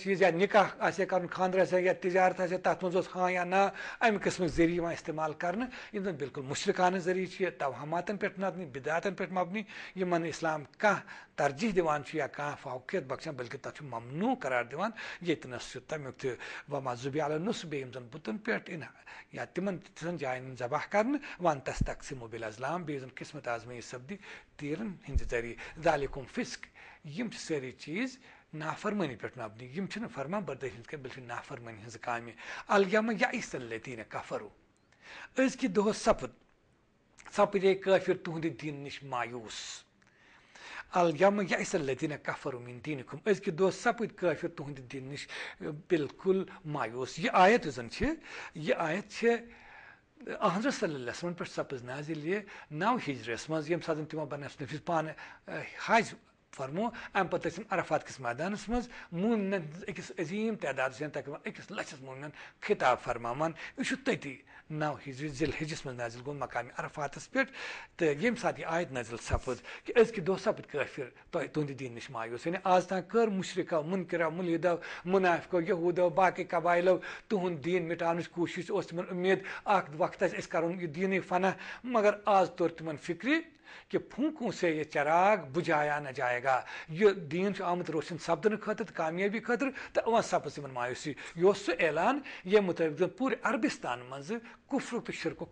چیز یا نکاح آسے کرن خاندر آسے یا تجارت آسے تات مز ہاں یا نا ام قسمک ذریعہ استعمال کرنے یم زن بالکل مشرکانہ ذریعہ توہماتن پہ مبنی بدعتن پہ مبنی یمن اسلام کھانا ترجیح دِوان چھُ دیا کھانا فوقیت بٔلکہِ تَتھ چھُ ممنوع قرار دِوان چھُ تَمیُک تہِ وَما دتنس تمیک تما زب ع نسب بتن پہ ان تم جائن ذبح کرنے ون تس تقسی مبل اضلام ہِنٛدِ ذٔریعہِ ذالِکُم فِسک یِم چھِ سٲری چیٖز نافرمٲنی پٮ۪ٹھ مبنی یِم چھِنہٕ فرما ہِنٛز برداری نافرمٲنی نافرمنی کامہِ المہ یا عیص کفرو أزکہِ دۄہَس دہس سپد کٲفِر تُہنٛدِ تہدی نِش مایوٗس یس الگ کفر کفر مینکم ازکہ دس سپد کافر تہند دین نش بالکل مایوس یہ آیت زن یہ آیت احمد صلی اللہ علیہ وسلم اسیت سپز نازل یہ نو ہجرس مز یم سات بنس نفس پان حج فرم ام پہ ارفات کس میدانس مز مہنس عظیم تعداد سے تقریباً اکس لچس مہنوین خطاب فرمان یہ تی نوجو ذیلجس من نزل گو مقامی ییٚمہِ ساتہٕ یہِ آیت یہ سَپٕز کہِ أزکہِ دۄہ سَپٕد کٲفِر تۄہہِ تُہنٛدِ دین نِش مایوس یعنی آز کٔر مُشرِقو مُنکِرو تین مُنافقو یہوٗدو باقٕے قبایلو تُہُنٛد دیٖن مِٹاونٕچ کوٗشِش اوس تِمن اُمید اکھ وقت أسۍ اِس یہِ دیٖنٕے فنح مگر آز توٚر تِمن فِکرِ کہ پھونکوں سے یہ چراغ بجایا نہ جائے گا یہ دین آمت روشن سپدن خاطر کامیابی خاطر تو سپز مایوسی یہ سہ اعلان یہ مطابق پورے عربستان مز تو شرک و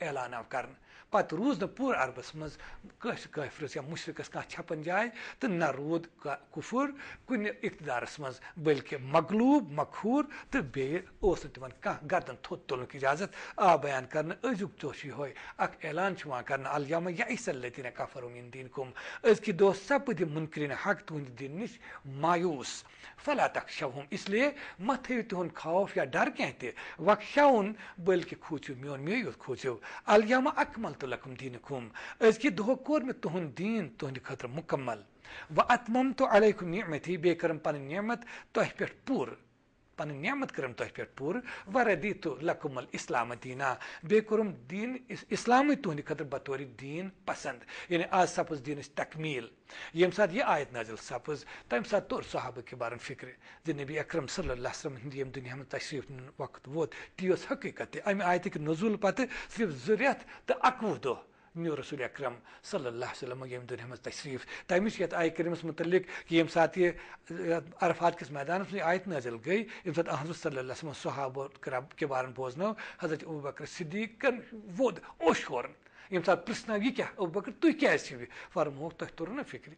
اعلان آو کرنے پتہ روز نکل پور عربس مزہ قفرس یا مشرقس کھان چھپن جائے تو نو کفور کن اقتدارس مز تہٕ بیٚیہِ اوس نہٕ تِمن کانٛہہ گردن تھوٚد تُلنُک اِجازت آ بیان کرنہٕ أزیُک دۄہ چھُ یِہوے اکھ اعلان چھُ یِوان کرنہٕ یا یہ کفر دیٖن کُم أزکہِ دۄہ سپد مُنکرین حق تُہنٛدِ تہندی نِش مایوٗس فلا اخشم اس لیے مہ تھٲیِو تِہُنٛد خوف یا ڈر کینٛہہ تہِ کی وقشہ کھوٗژِو میون مون میتھ کھوٗژِو علیامہ اکمل لکم دین تہند خطر مکمل و اتمم تو نعمت پن نعمت تہ پور پن نعمت کرم تہ پہ پور وردی تو لکم السلامہ دینا بیے کم دین اسلام تہد خطر بطور دین پسند یعنی آز سپز دین تکمیل یم سات یہ آیت نازل سپز تمہ سات تور صحابہ بار فکر زن نبی اکرم صلی اللہ علیہ علم ہند دنیا تشریف وقت ووت تی تیو حقیقت ام آیتک نزول پتہ صرف زہ دہ نیو رسول اکرم صلی اللہ علیہ وسلم دنیا میں تشریف تمس یت آئے کرمس متعلق یم سات یہ عرفات کس میدان آیت نازل گئی حضرت صلی اللہ وسلم صحابہ کرام کے بارن بوزن حضرت بکر ابوبکر صدیقن وو اوشور یم سات پہ کیا تاز فرمک تھی تر نا فکری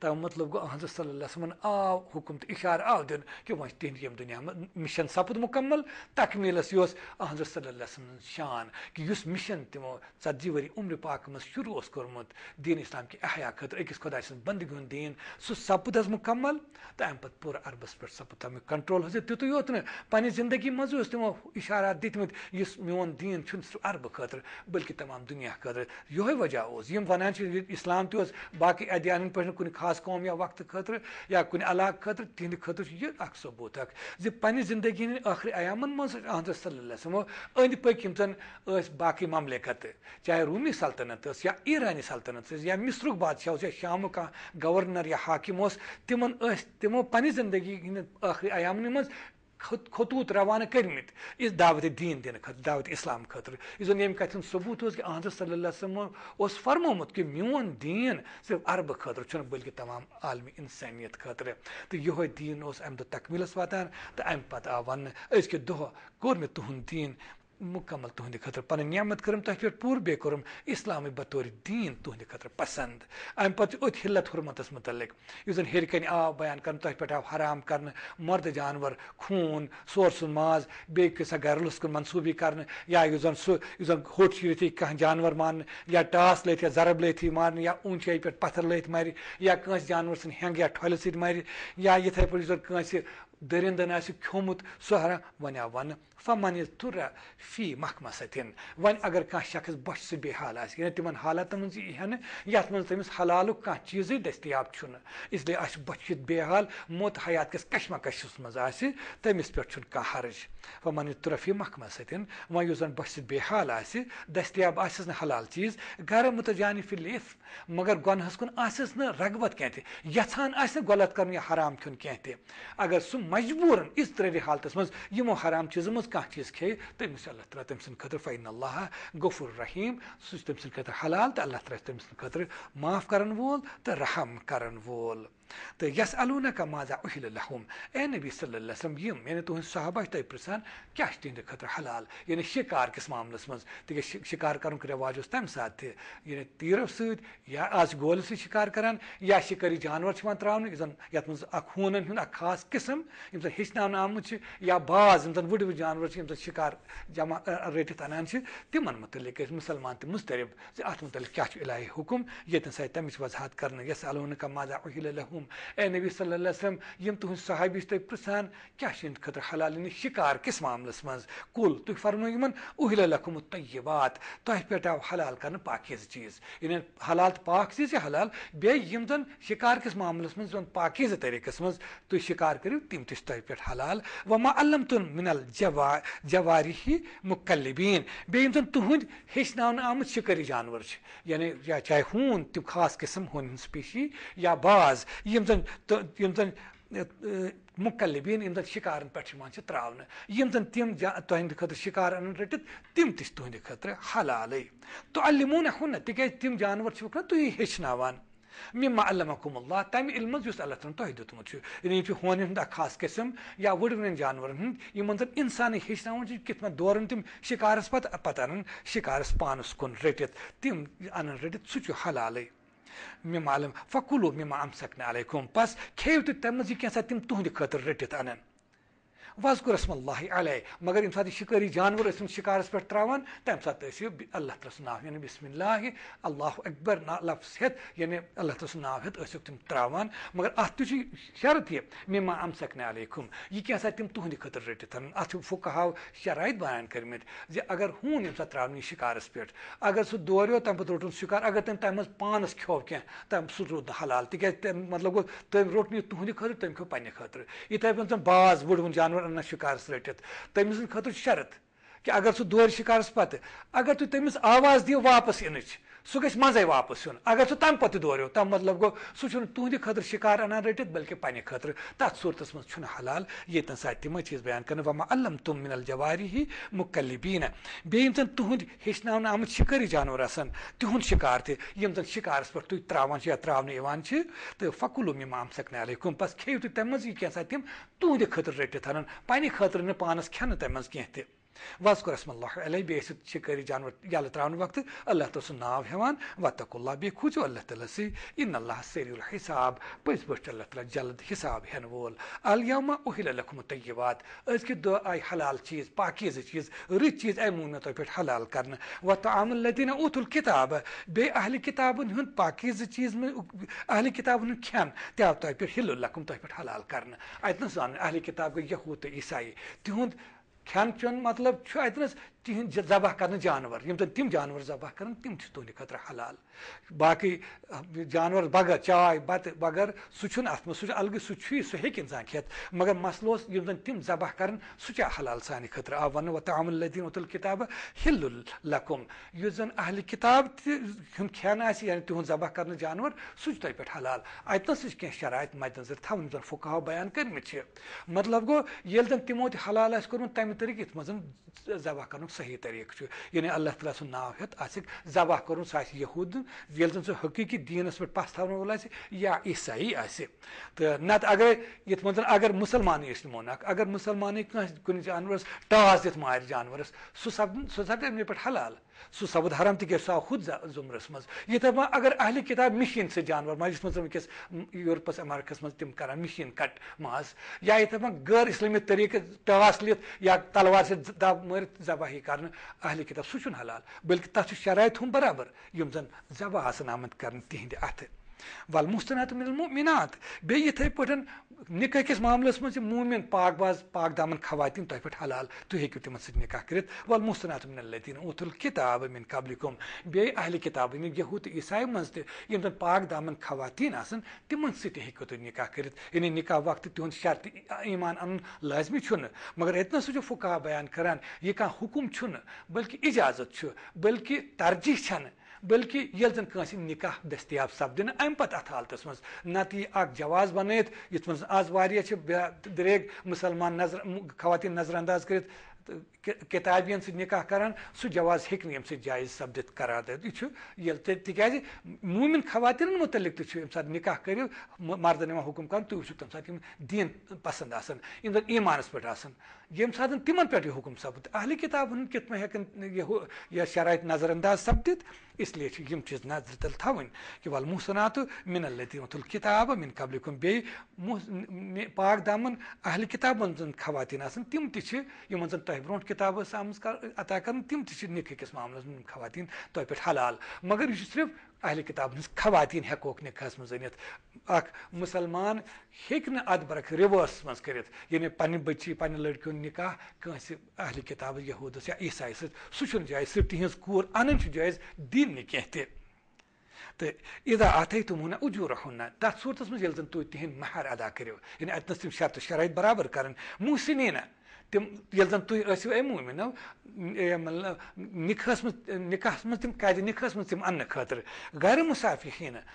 تمہ مطلب گو احمد صلی اللہ عمل آو حکم تو اشارہ آو دہ و تہم دنیا مشن سپد مکمل تکمیلس یہ اسن صن شان کہ اس مشن تمو ثہ ورمر پاک شروع کورم دین اسلام احیا خاطر اکس خدائے سن بندگی دین سپ مکمل تو امت پور عربس پہ سپت تیک کنٹرول حضرت تیت نندگی مزے اس میون مون دین صرف عرب خطر بلکہ تمام دنیا خاطر یہ وجہ اسلام تیو باقی عدیان پہ کچھ خاص قوم یا وقت خطریا یا کن علاقہ خطرہ تہدر یہ اخبوت اخ پہ زندگی غخری احمد صلی اللہ علیہ اد پک باقی مملکت چاہے رومی سلطنت یا ایرانی سلطنت یا مصرو بادشاہ یا شامکان گورنر یا حاکم اسمو پہ زندگی غرین مطلب خطوط روانہ اس دعوت دین دن خطر دعوت اسلام خطر یم کتبوت کہ احمد صلی اللہ علیہ فرموت کہ مون دین صرف عربہ چھ بلکہ تمام عالمی انسانیت خطرے تو یہ دین تکمیلس واتان تو امت آو ون ازک دہ کتنا تہد مکمل خطر پن نعمت کرم تہ پہ پور بی کورم اسلام بطور دین خطر پسند ام ات حلت حرمتس متعلق زن ہر کن آو بیان کر پہ آو حرام کرنا مرد جانور خون سور سا سا گھر گرلس کن منصوبی کرنے یا زن سو ہوٹ جانور ماننے یا ٹاس یا زرب لیں ماننے یا اونچائی پہ پتھر لا مار یا انس جانور ہینگ یا ٹھلے سات زن پہنچ درندن ہرا وَنیٛا وَنہٕ فَمَن یہِ تُرا فی محکمہ سۭتۍ وۄنۍ اگر کانٛہہ شخص بوچی سُہ بے حال آسہِ یعنی تِمَن حالاتَن آئے تمہن حالات یَتھ منٛز تٔمِس حلالُک کانٛہہ چیٖزٕے دٔستِیاب چھُنہٕ اِسلیے آسہِ بۄچھِتھ بے حال موت حیات کِس کس کشمہ کشسس مزہ تمس پہ کم حرج فی محکمہ سۭتۍ وۄنۍ یُس زَن بۄچھِ سۭتۍ بے حال آسہِ دٔستِیاب آہ دستیاب آسس نلال چیز گرمتان پھر لف مگر گۄنہَس کُن آسٮ۪س نہٕ گنہس کینٛہہ تہِ یَژھان آسہِ نہٕ غلط کَرُن یا حرام کھیوٚن کینٛہہ تہِ اگر سُہ مجبوراً اس حالتس مز یمو حرام مز کان چیز کھے تمس اللہ تمہ تم سن سر فائن اللہ غف الرحیم سم سر حلال تو اللہ تعالیٰ تم سن خطر معاف کرن وول تو رحم کرن وول تو یس کا مازا اہل الحم اے نبی صلی اللہ علیہ وسلم یم یعنی تہذ صحابہ تہ پرسان کیا تہد خطر حلال یعنی شکار کس معاملس تک شکار رواج اس تمہ سات تہ یعنی تیرو ست یا آج گول شکار کران یا شکاری جانور ترنک زن ہند اک خاص قسم یم زن ہان آمت باز یا زن وڈ وڈ جانور یم زن شکار جمع انان اراند تمن متعلق مسلمان تہ مسترب ات متعلق کیا الہی حکم یتن سات تمچ وضاحت کرنے یس کا مازا اہل الحم اے نبی صلی اللہ علیہ وسلم یم تہذ صحابی تھی پرسان کیا خطر حلال یعنی شکار کس معاملس من کل تک فرن اہل طیبات تہ بات آو حلال کر چیز یعنی حلال پاک چیز حلال بیم زن شکار کس معاملس پاکیز طریقس طریقہ تھی شکار کرو تم پیٹ حلال و ما المۃ النال جوارحی مقلبین بیم تہد ہن آمت شکری جانور یعنی چاہے ہون تم خاص قسم ہون سپیشی یا باز یم زن یم زن مقلبین شکار پہ ترا تم تہند خطرے شکار ان رٹ تم ترقر حلال تو الم نا تازہ تم جانور تھی ہا ما اللہ محموم اللہ تمہیں علم اللہ تعالیٰ تہ دونوں خاص قسم یا وڑو جانورنس ہتھی دوران تم شکارس پہ پہ ان شکارس پانس کن رٹ تم ان رٹ س حل ممالم وقولو مما ام سکن علیکم بس کھیل تمہن یہ کیا تم تر رٹت انان وزقُر رسم اللہ علیہ مگر الگ شکری جانور شکار پہ ترا تم سات الہ ناو یعنی بسم اللہ اللہ اکبر نا لفظ یعنی اللہ تعالیٰ ناو ہٮ۪تھ ہتھک تم ترٛاوان مگر یہِ یہ ما ام سکن کینٛہہ سا تِم کی خٲطرٕ رٔٹِتھ اَتھ چھُ اتھاؤ شرائط بیان اگر ییٚمہِ یم سات یہِ شِکارَس پہ اگر سہ دور تم پہ روٚٹُن شکار اگر تم سُہ روٗد نہٕ حلال تک تٔمۍ مطلب گو تم کھیوٚو پنٛنہِ خٲطرٕ تم پٲٹھۍ زَن باز و جانور شِکارَس رٔٹِتھ تٔمۍ سٕنٛدِ خٲطرٕ چھُ شرط کہِ اگر سُہ دورِ شِکارَس پَتہٕ اگر تُہۍ تٔمِس آواز دِیِو واپَس یِنٕچ منٛزے واپس یُن اگر سم تہِ تورو تم مطلب گو رٔٹِتھ بٔلکہِ شکار خٲطرٕ تَتھ پنہنے منٛز چھُنہٕ حلال ییٚتٮ۪ن یہ سات چیز بیان کر وما الم تم من الجوار ہی مقلبینہ ہیٚچھناونہٕ آمت شِکٲری جانور تہد شکار تم زن شکارس ترانوے تراؤنج فکل اما آم سکنالکمپس کھیو تمہیں مجھے یہ خٲطرٕ نہٕ پانَس کھٮ۪نہٕ تَمہِ پانس کینٛہہ کی وزق رسم اللہ علیہ شکری جانور یل تر وقت اللہ تعالیٰ تع ناو ہل کھوجو اللہ اللہ تعالیٰ سے ان اللہ سر الساب پزی پاٹ اللہ تعالیٰ جلد حساب ہین المہ اہل لوکمت یہ وات ازک دہ آئی حلال چیز باکی زیز رت چیز آئی مون حلال کر وعام اللہ دینہ اط الکابی اہل کتابن زیز اہل کتابن کن تب تلقم حلال کرہل کتاب گئی یہ ہو تو عیسائی تہھن کھین چون مطلب اتنس تہند ذبح کرنے جانور یم زن تم جانور ذبح کر تم تہدی خطر حلال باقی جانور بغیر چائے بت بغر ات مجھ سہ الگ سہ سب انسان کھیت مگر زن تم ذبح کر سہ حلال خطر آو آ و تعام الکتاب ہل القم زن اہل کتاب تم یعنی تہد ذبح کر جانور سہ پہ حلال اتنس کی شرائط مد نظر تھو زن فقہ بیان کرمت مطلب گو یل زن تمو تہ حلال تلال تمہ طریقہ یت اس ذبح کر صحیح طریقہ یعنی اللہ تعالیٰ سن ناؤت آ ذبح کر سکو یہود یل زن سہ حقیقی دینس پہ پس وول آس یا عیسائی تو نت من یہ مسلمان اگر مسلمان کن جانور ٹاس دت مار جانور سپ پہ حلال سو سبد حرام تک سا ہُتھ زمرس مز یتھ اگر اہل کتاب مشین سے جانور ماجس مز مطلب ونکس یورپس امریکس مز تم کران مشین کٹ ماز یا یتھ غیر اسلامی طریقہ ٹاس لت یا تلوار سے دب مرت ذبحی کر اہل کتاب سہ حلال بلکہ تر شرائط ہم برابر یم زن ذبح آمت کر تہند اتھ والمحسنات من المؤمنات بیٚیہِ یِتھٕے پٲٹھۍ نِکاح کِس معاملَس منٛز یہِ موٗمِن پاک باز پاک دامَن خواتیٖن تۄہہِ پٮ۪ٹھ حلال تُہۍ ہیٚکِو تِمَن سۭتۍ نِکاح کٔرِتھ وَل مُستنات من الطیٖن اوت الکِتاب من قبل کُم بیٚیہِ اہلہِ کِتاب یِم یعنی یہوٗد تہٕ عیٖسایہِ منٛز تہِ یِم یعنی زَن پاک دامَن خواتیٖن آسَن تِمَن سۭتۍ تہِ ہیٚکِو تُہۍ نِکاح کٔرِتھ یعنی نِکاح وقتہٕ تِہُنٛد شرط ایٖمان اَنُن لٲزمی چھُنہٕ مگر ییٚتہِ نَسا چھُ فُکا بیان کَران یہِ کانٛہہ حُکُم چھُنہٕ بٔلکہِ اِجازت چھُ بٔلکہِ ترجیح چھَنہٕ بلکہ یل زن کا نکاح دستیاب سپدن ام پت ات حالتس مز نت یہ جواز بنت یت مز آز وایا دری مسلمان نظر خواتین نظر انداز کرت کتابین سک نکاح کران سو جو ہوں امس جائز سپد قرارد تک موم خواتین متعلق تمہیں نکاح کر مردن حکم کر تک دین پسند آن زن ایمانس یم س تمن پہ یہ حکم سپد اہل کتاب ہن کت یہ شرائط نظر انداز سپدت اس لیے یم چیز نظر تل تھون کہ ول محسنات من الطیم تل کتاب من بی پاک دامن اہل کتاب زن خواتین آسن تم زن تہ برو کتاب آمز عطا کر تم تک معامل خواتین پہ حلال مگر یہ صرف اہل کتاب ہز خواتین ہکوک نکاح منس اک مسلمان ہوں ادب روس منت یعنی پن بچی پن لڑکیوں نکاح اہل کتاب یہودس یا عیسائی سہ چائز صرف تہذیش جائز دین نیت تو ادا آات ہُنہ اجور نا منٛز ییٚلہِ زن تُہۍ تہ مہر ادا کٔرِو یعنی اتنا تِم شرطہٕ شرح برابر کریں موسی نا تِم ییٚلہِ تم یل تھی ثو مومنو مطلب منٛز منٛز تِم نکھ مت نکاحس مت نکس من تم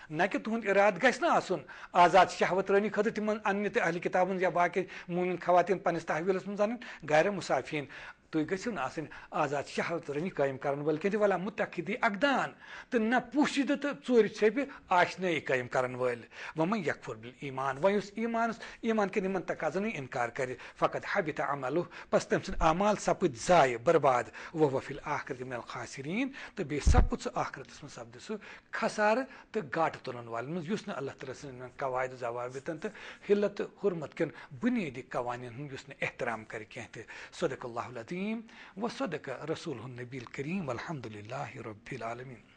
نہ کہِ تُہُنٛد اِرادٕ گژھِ نہٕ آسُن آزاد شہوت رٲنی خٲطرٕ اَننہِ خطرہ اہلہِ کِتابَن یا باقٕے موٗمِن خواتیٖن خواتین تحویٖلَس منٛز اَنٕنۍ گر مصافین تھی گھو گو آزاد شہرت تر قائم ولا متحدی اقدان تو نہ نوش دور چھپ آج نئی قائم کرن ول ومن یکفر بالایمان و بل ایمان ایمان کے نمن تقاضن انکار کر فقط حبت امل پس تم سن عمال سپد برباد وہ وفیل آخر من الخاسرین تو بیس سپت سخرتس من سپد سہ خسار تو گاٹ تلن وس اللہ تعالیٰ سن قواعد ذواب دتن تو حلت حرمت کن بنیادی قوانین احترام کر کہ صدق اللہ العظیم الرحيم وصدق رسوله النبي الكريم والحمد لله رب العالمين